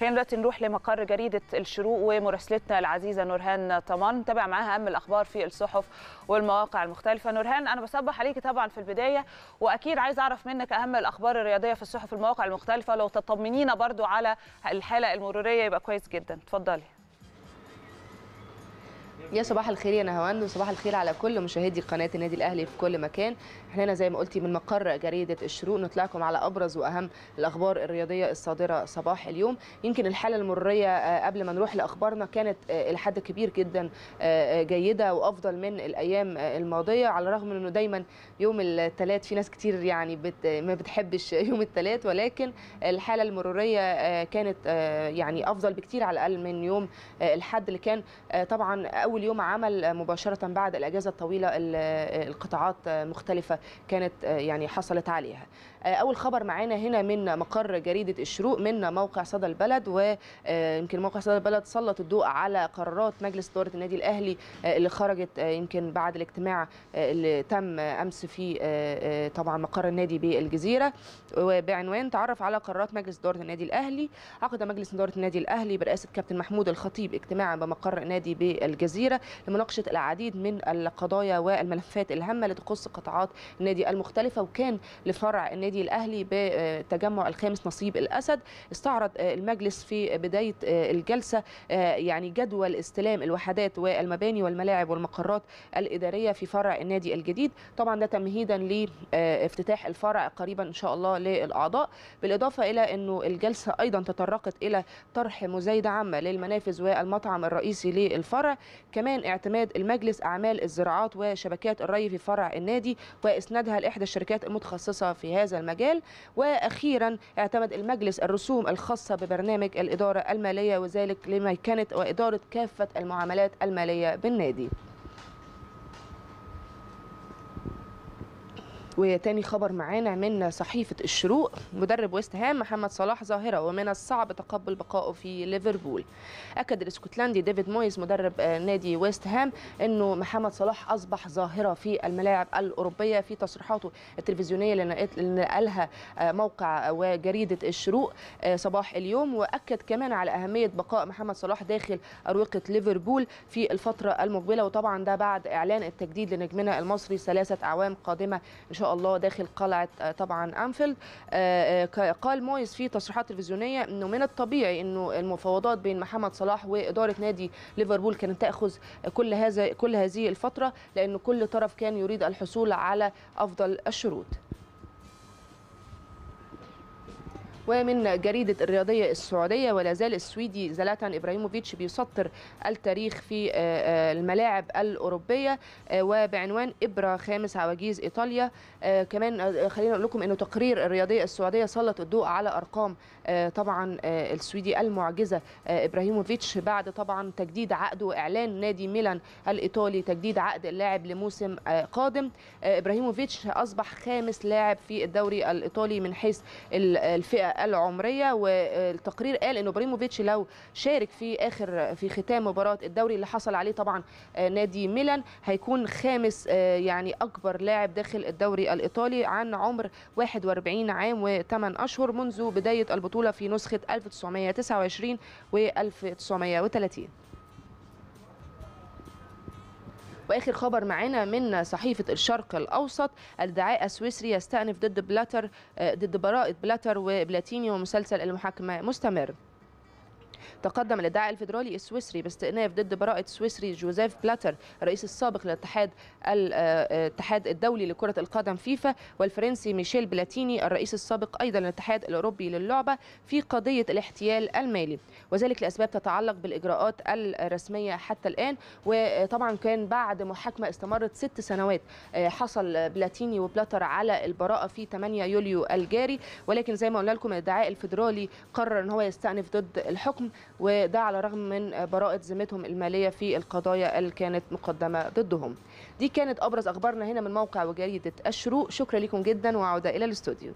خلينا دلوقتي نروح لمقر جريده الشروق ومراسلتنا العزيزه نورهان طمان نتابع معاها اهم الاخبار في الصحف والمواقع المختلفه نورهان انا بصبح عليكي طبعا في البدايه واكيد عايز اعرف منك اهم الاخبار الرياضيه في الصحف والمواقع المختلفه لو تطمنينا برضو على الحاله المروريه يبقى كويس جدا اتفضلي يا صباح الخير يا نهواند وصباح الخير على كل مشاهدي قناه النادي الاهلي في كل مكان احنا هنا زي ما قلتي من مقر جريده الشروق نطلعكم على ابرز واهم الاخبار الرياضيه الصادره صباح اليوم يمكن الحاله المريه آه، قبل ما نروح لاخبارنا كانت آه، الى حد كبير جدا آه، جيده وافضل من الايام الماضيه على الرغم انه دايما يوم الثلاث في ناس كتير يعني بت ما بتحبش يوم الثلاث ولكن الحاله المروريه كانت يعني افضل بكتير على الاقل من يوم الحد اللي كان طبعا اول يوم عمل مباشره بعد الاجازه الطويله القطاعات مختلفه كانت يعني حصلت عليها اول خبر معانا هنا من مقر جريده الشروق من موقع صدى البلد ويمكن موقع صدى البلد سلط الضوء على قرارات مجلس اداره النادي الاهلي اللي خرجت يمكن بعد الاجتماع اللي تم امس في طبعا مقر النادي بالجزيره وبعنوان تعرف على قرارات مجلس اداره النادي الاهلي عقد مجلس اداره النادي الاهلي برئاسه كابتن محمود الخطيب اجتماعا بمقر نادي بالجزيره الجزيرة لمناقشة العديد من القضايا والملفات الهامة اللي تخص قطاعات النادي المختلفة وكان لفرع النادي الأهلي بتجمع الخامس نصيب الأسد استعرض آه، المجلس في بداية آه، الجلسة آه، يعني جدول استلام الوحدات والمباني والملاعب والمقرات الإدارية في فرع النادي الجديد طبعا ده تمهيدا لافتتاح الفرع قريبا إن شاء الله للأعضاء بالإضافة إلى أنه الجلسة أيضا تطرقت إلى طرح مزايدة عامة للمنافذ والمطعم الرئيسي للفرع كمان اعتماد المجلس أعمال الزراعات وشبكات الري في فرع النادي وإسنادها لإحدى الشركات المتخصصة في هذا المجال وأخيرا اعتمد المجلس الرسوم الخاصة ببرنامج الإدارة المالية وذلك كانت وإدارة كافة المعاملات المالية بالنادي وتاني خبر معانا من صحيفة الشروق مدرب ويست هام محمد صلاح ظاهرة ومن الصعب تقبل بقائه في ليفربول أكد الاسكتلندي ديفيد مويز مدرب نادي ويست هام أنه محمد صلاح أصبح ظاهرة في الملاعب الأوروبية في تصريحاته التلفزيونية اللي نقلها آه، موقع وجريدة الشروق آه، صباح اليوم وأكد كمان على أهمية بقاء محمد صلاح داخل أروقة ليفربول في الفترة المقبلة وطبعا ده بعد إعلان التجديد لنجمنا المصري ثلاثة أعوام قادمة إن شاء الله داخل قلعه آه، طبعا انفيلد آه، آه، قال مويس في تصريحات تلفزيونيه انه من الطبيعي انه المفاوضات بين محمد صلاح واداره نادي ليفربول كانت تاخذ كل هذا كل هذه الفتره لانه كل طرف كان يريد الحصول على افضل الشروط ومن جريدة الرياضية السعودية ولا زال السويدي زلاتان إبراهيموفيتش بيسطر التاريخ في آه، آه، الملاعب الأوروبية آه، وبعنوان إبرة خامس عواجيز إيطاليا كمان خلينا أقول لكم أنه تقرير الرياضية السعودية سلط الضوء على أرقام طبعا السويدي المعجزة إبراهيموفيتش بعد طبعا تجديد عقده وإعلان نادي ميلان الإيطالي تجديد عقد اللاعب لموسم قادم إبراهيموفيتش أصبح خامس لاعب في الدوري الإيطالي من حيث الفئة العمريه والتقرير قال ان ابراهيموفيتش لو شارك في اخر في ختام مباراه الدوري اللي حصل عليه طبعا آه، نادي ميلان هيكون خامس آه، يعني اكبر لاعب داخل الدوري الايطالي عن عمر 41 عام و8 اشهر منذ بدايه البطوله في نسخه 1929 و 1930 واخر خبر معانا من صحيفه الشرق الاوسط الدعاء السويسري يستأنف ضد بلاتر آه، ضد براءه بلاتر وبلاتيني ومسلسل المحاكمه مستمر تقدم الادعاء الفيدرالي السويسري باستئناف ضد براءة سويسري جوزيف بلاتر الرئيس السابق للاتحاد آه، آه، الاتحاد الدولي لكرة القدم فيفا والفرنسي ميشيل بلاتيني الرئيس السابق أيضا للاتحاد الأوروبي للعبة في قضية الاحتيال المالي وذلك لأسباب تتعلق بالإجراءات الرسمية حتى الآن وطبعا كان بعد محاكمة استمرت ست سنوات آه، حصل بلاتيني وبلاتر على البراءة في 8 يوليو الجاري ولكن زي ما قلنا لكم الادعاء الفيدرالي قرر ان هو يستأنف ضد الحكم وده على الرغم من براءة ذمتهم المالية في القضايا اللي كانت مقدمة ضدهم دي كانت أبرز أخبارنا هنا من موقع وجريدة الشروق شكرا لكم جدا وعودة إلى الاستوديو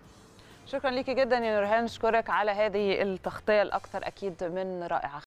شكرا ليكي جدا يا نورهان شكرك على هذه التغطية الأكثر أكيد من رائعة